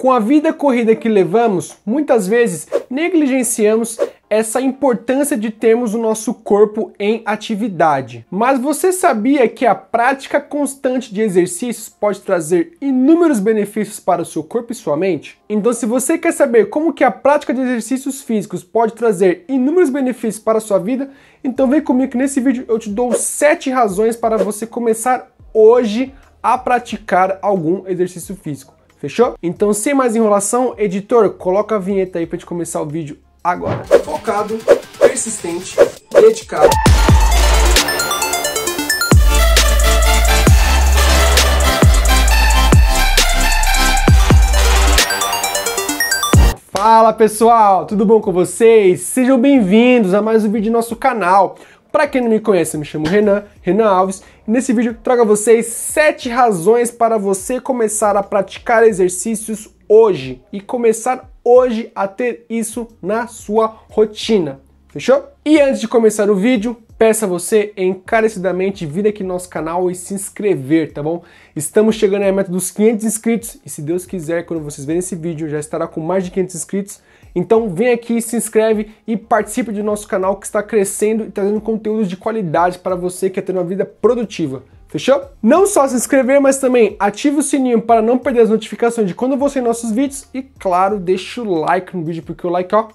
Com a vida corrida que levamos, muitas vezes negligenciamos essa importância de termos o nosso corpo em atividade. Mas você sabia que a prática constante de exercícios pode trazer inúmeros benefícios para o seu corpo e sua mente? Então, se você quer saber como que a prática de exercícios físicos pode trazer inúmeros benefícios para a sua vida, então vem comigo que nesse vídeo eu te dou 7 razões para você começar hoje a praticar algum exercício físico. Fechou? Então, sem mais enrolação, editor, coloca a vinheta aí pra gente começar o vídeo agora. Focado, persistente, dedicado. Fala pessoal, tudo bom com vocês? Sejam bem-vindos a mais um vídeo do nosso canal. Para quem não me conhece, eu me chamo Renan, Renan Alves, e nesse vídeo trago a vocês 7 razões para você começar a praticar exercícios hoje e começar hoje a ter isso na sua rotina. Fechou? E antes de começar o vídeo, Peço a você encarecidamente vir aqui no nosso canal e se inscrever, tá bom? Estamos chegando à meta dos 500 inscritos e se Deus quiser, quando vocês verem esse vídeo, já estará com mais de 500 inscritos. Então vem aqui, se inscreve e participe do nosso canal que está crescendo e trazendo conteúdos de qualidade para você que quer ter uma vida produtiva. Fechou? Não só se inscrever, mas também ative o sininho para não perder as notificações de quando você nossos vídeos e claro, deixa o like no vídeo porque o like ó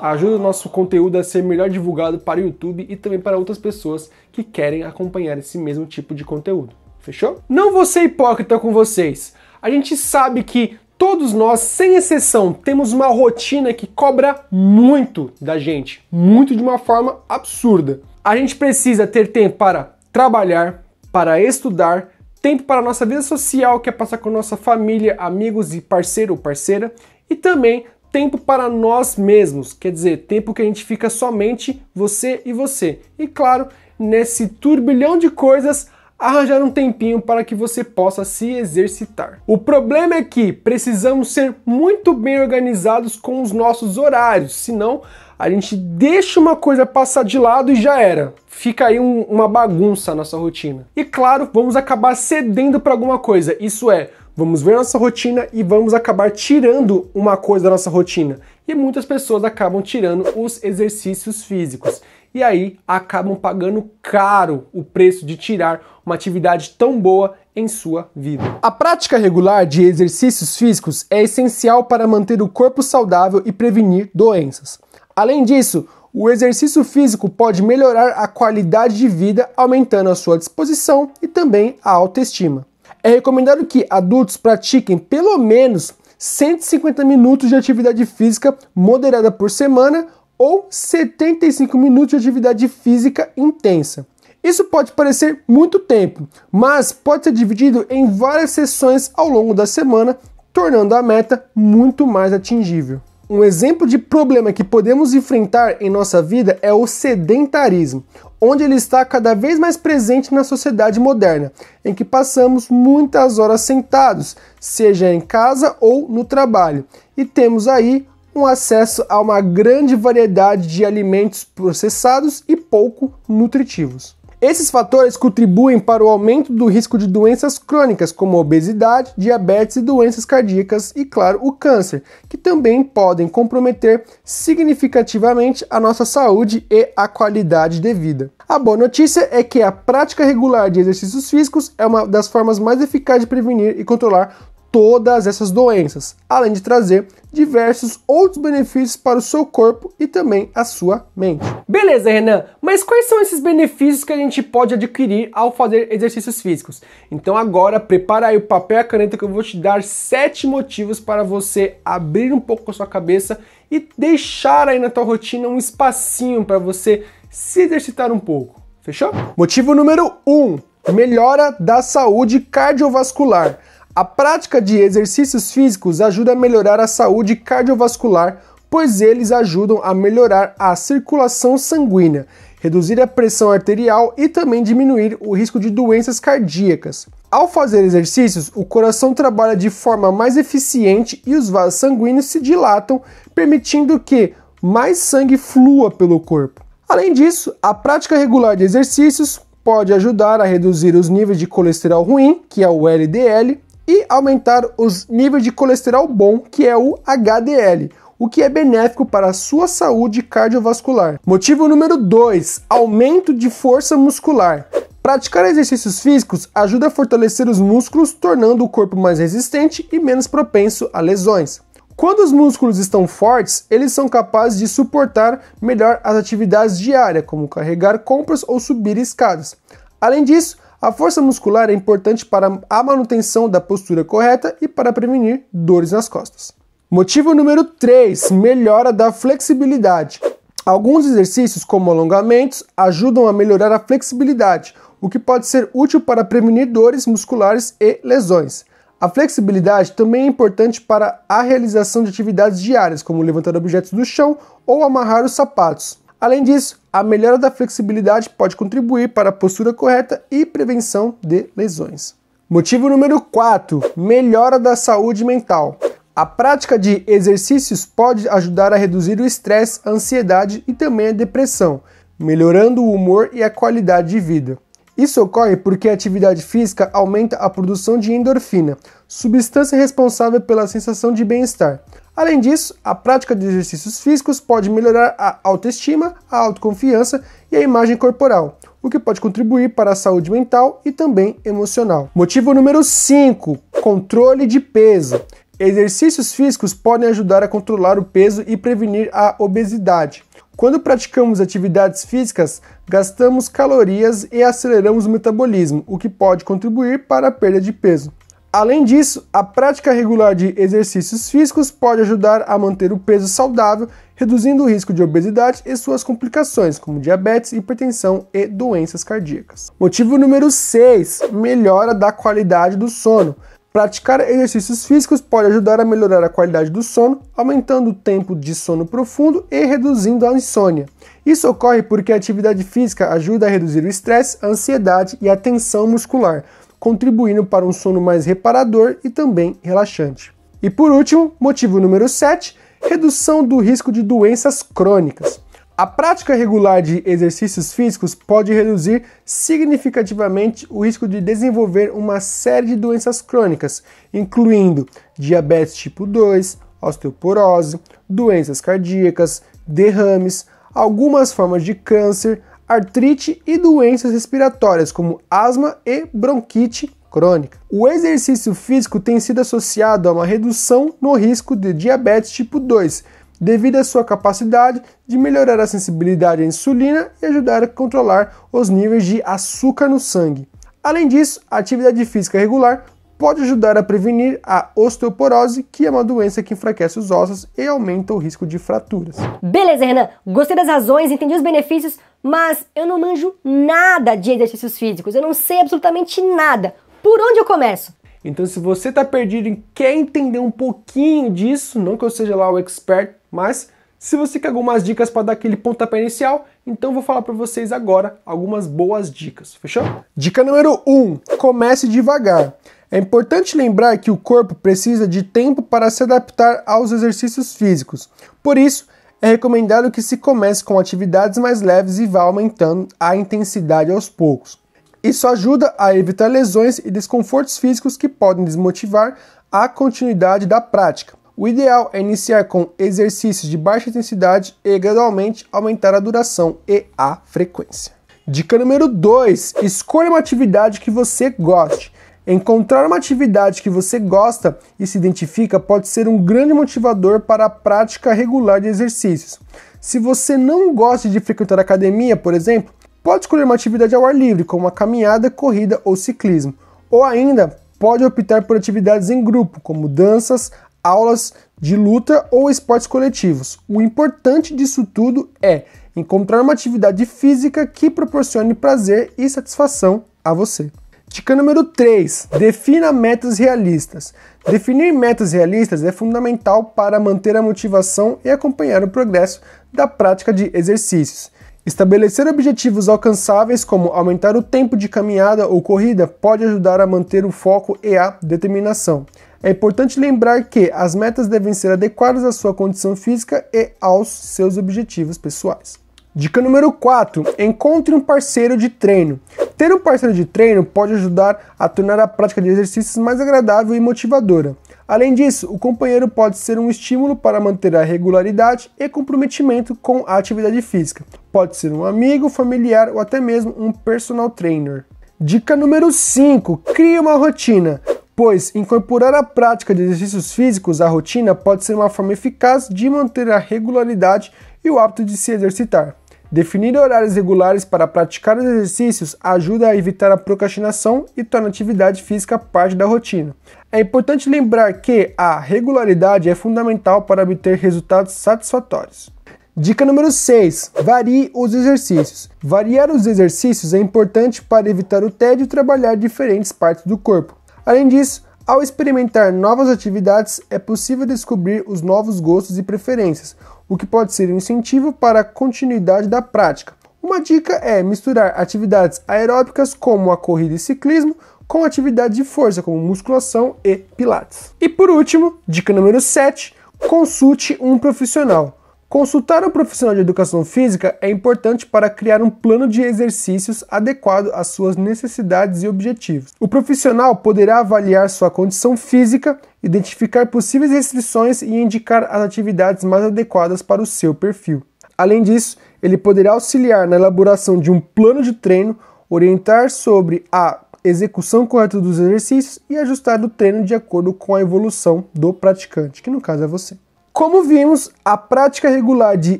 Ajuda o nosso conteúdo a ser melhor divulgado para o YouTube e também para outras pessoas que querem acompanhar esse mesmo tipo de conteúdo. Fechou? Não vou ser hipócrita com vocês. A gente sabe que todos nós, sem exceção, temos uma rotina que cobra muito da gente, muito de uma forma absurda. A gente precisa ter tempo para trabalhar, para estudar, tempo para a nossa vida social, que é passar com nossa família, amigos e parceiro ou parceira, e também tempo para nós mesmos, quer dizer, tempo que a gente fica somente você e você. E claro, nesse turbilhão de coisas, arranjar um tempinho para que você possa se exercitar. O problema é que precisamos ser muito bem organizados com os nossos horários, senão a gente deixa uma coisa passar de lado e já era. Fica aí um, uma bagunça a nossa rotina. E claro, vamos acabar cedendo para alguma coisa. Isso é, Vamos ver nossa rotina e vamos acabar tirando uma coisa da nossa rotina. E muitas pessoas acabam tirando os exercícios físicos. E aí acabam pagando caro o preço de tirar uma atividade tão boa em sua vida. A prática regular de exercícios físicos é essencial para manter o corpo saudável e prevenir doenças. Além disso, o exercício físico pode melhorar a qualidade de vida, aumentando a sua disposição e também a autoestima é recomendado que adultos pratiquem pelo menos 150 minutos de atividade física moderada por semana ou 75 minutos de atividade física intensa. Isso pode parecer muito tempo, mas pode ser dividido em várias sessões ao longo da semana, tornando a meta muito mais atingível. Um exemplo de problema que podemos enfrentar em nossa vida é o sedentarismo, onde ele está cada vez mais presente na sociedade moderna, em que passamos muitas horas sentados, seja em casa ou no trabalho, e temos aí um acesso a uma grande variedade de alimentos processados e pouco nutritivos. Esses fatores contribuem para o aumento do risco de doenças crônicas, como obesidade, diabetes e doenças cardíacas, e claro, o câncer, que também podem comprometer significativamente a nossa saúde e a qualidade de vida. A boa notícia é que a prática regular de exercícios físicos é uma das formas mais eficazes de prevenir e controlar todas essas doenças, além de trazer diversos outros benefícios para o seu corpo e também a sua mente. Beleza, Renan, mas quais são esses benefícios que a gente pode adquirir ao fazer exercícios físicos? Então agora prepara aí o papel e a caneta que eu vou te dar sete motivos para você abrir um pouco a sua cabeça e deixar aí na tua rotina um espacinho para você se exercitar um pouco. Fechou? Motivo número 1: um, melhora da saúde cardiovascular. A prática de exercícios físicos ajuda a melhorar a saúde cardiovascular, pois eles ajudam a melhorar a circulação sanguínea, reduzir a pressão arterial e também diminuir o risco de doenças cardíacas. Ao fazer exercícios, o coração trabalha de forma mais eficiente e os vasos sanguíneos se dilatam, permitindo que mais sangue flua pelo corpo. Além disso, a prática regular de exercícios pode ajudar a reduzir os níveis de colesterol ruim, que é o LDL, e aumentar os níveis de colesterol bom, que é o HDL, o que é benéfico para a sua saúde cardiovascular. Motivo número 2: aumento de força muscular. Praticar exercícios físicos ajuda a fortalecer os músculos, tornando o corpo mais resistente e menos propenso a lesões. Quando os músculos estão fortes, eles são capazes de suportar melhor as atividades diárias, como carregar compras ou subir escadas. Além disso, a força muscular é importante para a manutenção da postura correta e para prevenir dores nas costas. Motivo número 3: melhora da flexibilidade. Alguns exercícios, como alongamentos, ajudam a melhorar a flexibilidade, o que pode ser útil para prevenir dores musculares e lesões. A flexibilidade também é importante para a realização de atividades diárias, como levantar objetos do chão ou amarrar os sapatos. Além disso, a melhora da flexibilidade pode contribuir para a postura correta e prevenção de lesões. Motivo número 4: melhora da saúde mental. A prática de exercícios pode ajudar a reduzir o estresse, a ansiedade e também a depressão, melhorando o humor e a qualidade de vida. Isso ocorre porque a atividade física aumenta a produção de endorfina, substância responsável pela sensação de bem-estar. Além disso, a prática de exercícios físicos pode melhorar a autoestima, a autoconfiança e a imagem corporal, o que pode contribuir para a saúde mental e também emocional. Motivo número 5: controle de peso. Exercícios físicos podem ajudar a controlar o peso e prevenir a obesidade. Quando praticamos atividades físicas, gastamos calorias e aceleramos o metabolismo, o que pode contribuir para a perda de peso. Além disso, a prática regular de exercícios físicos pode ajudar a manter o peso saudável, reduzindo o risco de obesidade e suas complicações, como diabetes, hipertensão e doenças cardíacas. Motivo número 6: melhora da qualidade do sono. Praticar exercícios físicos pode ajudar a melhorar a qualidade do sono, aumentando o tempo de sono profundo e reduzindo a insônia. Isso ocorre porque a atividade física ajuda a reduzir o estresse, a ansiedade e a tensão muscular, contribuindo para um sono mais reparador e também relaxante. E por último, motivo número 7, redução do risco de doenças crônicas. A prática regular de exercícios físicos pode reduzir significativamente o risco de desenvolver uma série de doenças crônicas, incluindo diabetes tipo 2, osteoporose, doenças cardíacas, derrames, algumas formas de câncer, artrite e doenças respiratórias, como asma e bronquite crônica. O exercício físico tem sido associado a uma redução no risco de diabetes tipo 2, devido à sua capacidade de melhorar a sensibilidade à insulina e ajudar a controlar os níveis de açúcar no sangue. Além disso, a atividade física regular pode ajudar a prevenir a osteoporose, que é uma doença que enfraquece os ossos e aumenta o risco de fraturas. Beleza, Renan. Gostei das razões, entendi os benefícios, mas eu não manjo nada de exercícios físicos. Eu não sei absolutamente nada. Por onde eu começo? Então, se você está perdido e quer entender um pouquinho disso, não que eu seja lá o expert, mas se você quer algumas dicas para dar aquele pontapé inicial, então vou falar para vocês agora algumas boas dicas, fechou? Dica número 1: um, comece devagar. É importante lembrar que o corpo precisa de tempo para se adaptar aos exercícios físicos. Por isso, é recomendado que se comece com atividades mais leves e vá aumentando a intensidade aos poucos. Isso ajuda a evitar lesões e desconfortos físicos que podem desmotivar a continuidade da prática. O ideal é iniciar com exercícios de baixa intensidade e gradualmente aumentar a duração e a frequência. Dica número 2: escolha uma atividade que você goste. Encontrar uma atividade que você gosta e se identifica pode ser um grande motivador para a prática regular de exercícios. Se você não gosta de frequentar academia, por exemplo, pode escolher uma atividade ao ar livre, como uma caminhada, corrida ou ciclismo. Ou ainda, pode optar por atividades em grupo, como danças, aulas de luta ou esportes coletivos. O importante disso tudo é encontrar uma atividade física que proporcione prazer e satisfação a você. Dica número 3: defina metas realistas. Definir metas realistas é fundamental para manter a motivação e acompanhar o progresso da prática de exercícios. Estabelecer objetivos alcançáveis, como aumentar o tempo de caminhada ou corrida, pode ajudar a manter o foco e a determinação. É importante lembrar que as metas devem ser adequadas à sua condição física e aos seus objetivos pessoais. Dica número 4: encontre um parceiro de treino. Ter um parceiro de treino pode ajudar a tornar a prática de exercícios mais agradável e motivadora. Além disso, o companheiro pode ser um estímulo para manter a regularidade e comprometimento com a atividade física. Pode ser um amigo, familiar ou até mesmo um personal trainer. Dica número 5: crie uma rotina pois incorporar a prática de exercícios físicos à rotina pode ser uma forma eficaz de manter a regularidade e o hábito de se exercitar. Definir horários regulares para praticar os exercícios ajuda a evitar a procrastinação e torna a atividade física parte da rotina. É importante lembrar que a regularidade é fundamental para obter resultados satisfatórios. Dica número 6. Varie os exercícios. Variar os exercícios é importante para evitar o tédio e trabalhar diferentes partes do corpo. Além disso, ao experimentar novas atividades, é possível descobrir os novos gostos e preferências, o que pode ser um incentivo para a continuidade da prática. Uma dica é misturar atividades aeróbicas como a corrida e ciclismo com atividades de força como musculação e pilates. E por último, dica número 7, consulte um profissional. Consultar um profissional de educação física é importante para criar um plano de exercícios adequado às suas necessidades e objetivos. O profissional poderá avaliar sua condição física, identificar possíveis restrições e indicar as atividades mais adequadas para o seu perfil. Além disso, ele poderá auxiliar na elaboração de um plano de treino, orientar sobre a execução correta dos exercícios e ajustar o treino de acordo com a evolução do praticante, que no caso é você. Como vimos, a prática regular de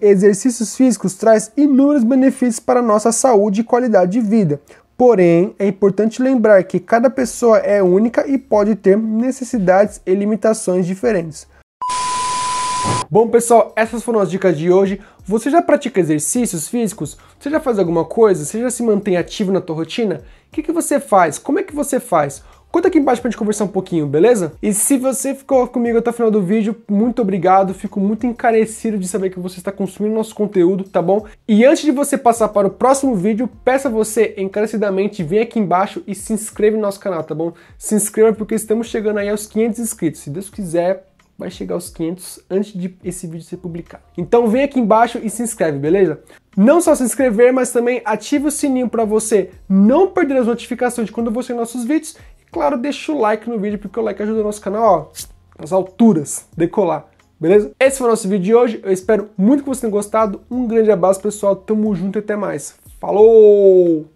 exercícios físicos traz inúmeros benefícios para nossa saúde e qualidade de vida. Porém, é importante lembrar que cada pessoa é única e pode ter necessidades e limitações diferentes. Bom, pessoal, essas foram as dicas de hoje. Você já pratica exercícios físicos? Você já faz alguma coisa? Você já se mantém ativo na tua rotina? O que, que você faz? Como é que você faz? Conta aqui embaixo pra gente conversar um pouquinho, beleza? E se você ficou comigo até o final do vídeo, muito obrigado. Fico muito encarecido de saber que você está consumindo nosso conteúdo, tá bom? E antes de você passar para o próximo vídeo, peço a você encarecidamente, vem aqui embaixo e se inscreve no nosso canal, tá bom? Se inscreva porque estamos chegando aí aos 500 inscritos. Se Deus quiser, vai chegar aos 500 antes de esse vídeo ser publicado. Então vem aqui embaixo e se inscreve, beleza? Não só se inscrever, mas também ative o sininho para você não perder as notificações de quando você nossos vídeos. E claro, deixa o like no vídeo, porque o like ajuda o nosso canal, ó, nas alturas, decolar. Beleza? Esse foi o nosso vídeo de hoje. Eu espero muito que vocês tenham gostado. Um grande abraço, pessoal. Tamo junto e até mais. Falou!